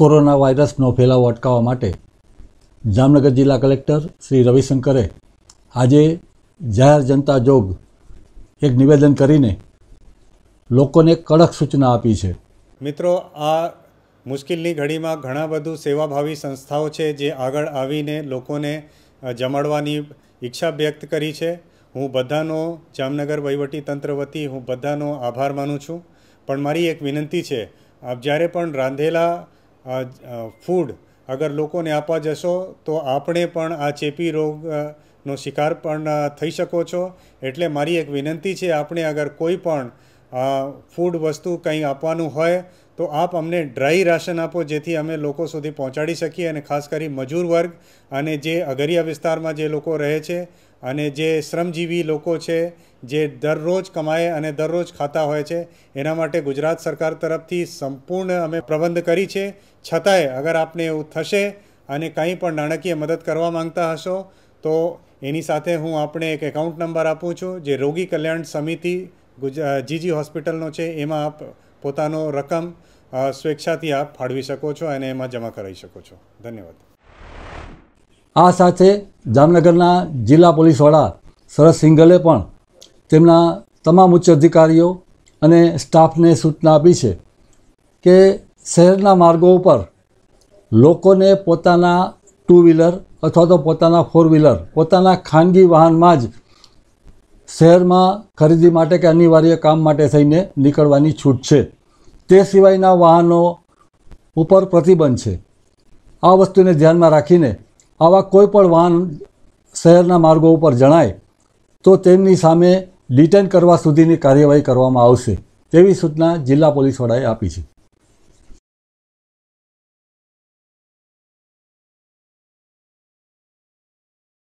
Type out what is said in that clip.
corona વાયરસનો ફેલાવો અટકાવવા માટે જામનગર જિલ્લા કલેક્ટર શ્રી રવિશંકરે આજે જાહેર જનતા જોગ એક નિવેદન કરીને લોકોને કડક સૂચના આપી છે મિત્રો આ મુશ્કેલની ઘડીમાં ઘણા બધું સેવાભાવી સંસ્થાઓ છે જે આગળ આવીને લોકોને જમાડવાની ઈચ્છા વ્યક્ત કરી છે હું બધાનો જામનગર વહીવટીતંત્ર વતી હું બધાનો આભાર માનું છું પણ મારી એક વિનંતી છે આપ જ્યારે પણ રાંધેલા ફૂડ અગર લોકોને આપવા જશો તો આપણે પણ આ ચેપી રોગનો શિકાર પણ થઈ શકો છો એટલે મારી એક વિનંતી છે આપણે અગર કોઈ પણ ફૂડ વસ્તુ કંઈ આપવાનું હોય તો આપ અમને ડ્રાય રાશન આપો જેથી અમે લોકો સુધી પહોંચાડી શકીએ અને ખાસ કરી મજૂર વર્ગ અને જે અગરિયા વિસ્તારમાં જે લોકો રહે છે અને જે શ્રમજીવી લોકો છે જે દરરોજ કમાય અને દરરોજ ખાતા હોય છે એના માટે ગુજરાત સરકાર તરફથી સંપૂર્ણ અમે પ્રબંધ કરી છે છતાંય અગર આપને એવું થશે અને કંઈ પણ નાણાકીય મદદ કરવા માંગતા હશો તો એની સાથે હું આપણે એક એકાઉન્ટ નંબર આપું છું જે રોગી કલ્યાણ સમિતિ ગુજા જીજી હોસ્પિટલનો છે એમાં આપ પોતાનો રકમ સ્વેચ્છાથી આપ ફાળવી શકો છો અને એમાં જમા કરાવી શકો છો ધન્યવાદ આ સાથે જામનગરના જિલ્લા પોલીસવાળા સરસ સિંગલે પણ તેમના તમામ ઉચ્ચ અધિકારીઓ અને સ્ટાફને સૂચના આપી છે કે શહેરના માર્ગો ઉપર લોકોને પોતાના ટુ વ્હીલર અથવા તો પોતાના ફોર વ્હીલર પોતાના ખાનગી વાહનમાં જ શહેરમાં ખરીદી માટે કે અનિવાર્ય કામ માટે થઈને નીકળવાની છૂટ છે તે સિવાયના વાહનો ઉપર પ્રતિબંધ છે આ વસ્તુને ધ્યાનમાં રાખીને આવા કોઈ પણ વાહન શહેરના માર્ગો ઉપર જણાય તો તેમની સામે ડિટેન કરવા સુધીની કાર્યવાહી કરવામાં આવશે તેવી સૂચના જિલ્લા પોલીસ વડાએ આપી છે